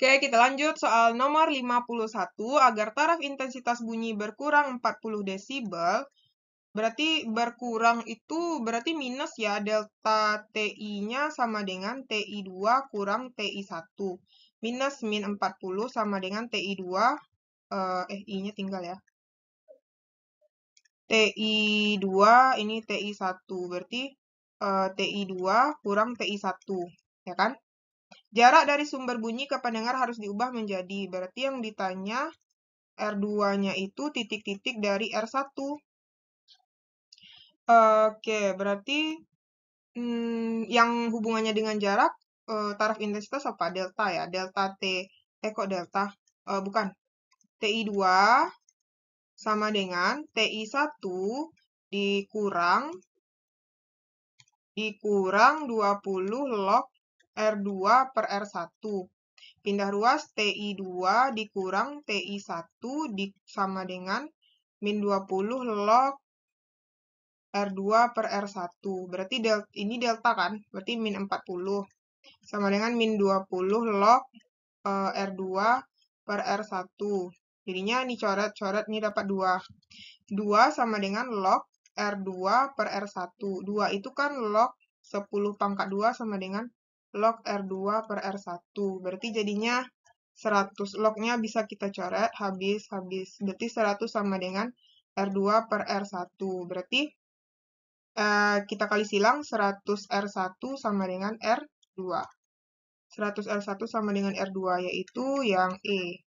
Oke, kita lanjut soal nomor 51. Agar taraf intensitas bunyi berkurang 40 desibel, berarti berkurang itu berarti minus ya, delta TI-nya sama dengan TI2 kurang TI1. Minus min 40 sama dengan TI2, eh, eh I-nya tinggal ya. TI2 ini TI1, berarti eh, TI2 kurang TI1, ya kan? Jarak dari sumber bunyi ke pendengar harus diubah menjadi. Berarti yang ditanya R2-nya itu titik-titik dari R1. Oke, berarti hmm, yang hubungannya dengan jarak, eh, taraf intensitas apa? Delta ya, delta T. Eh kok delta? Eh, bukan. TI2 sama dengan TI1 dikurang dikurang 20 log R2 per R1. Pindah ruas TI2 dikurang TI1 di, sama dengan min 20 log R2 per R1. Berarti del, ini delta kan? Berarti min 40. Sama dengan min 20 log e, eh, R2 per R1. Jadinya ini coret-coret ini dapat 2. 2 sama dengan log R2 per R1. 2 itu kan log 10 pangkat 2 sama dengan log R2 per R1. Berarti jadinya 100. Lognya bisa kita coret, habis, habis. Berarti 100 sama dengan R2 per R1. Berarti eh, kita kali silang 100 R1 sama dengan R2. 100 R1 sama dengan R2, yaitu yang E.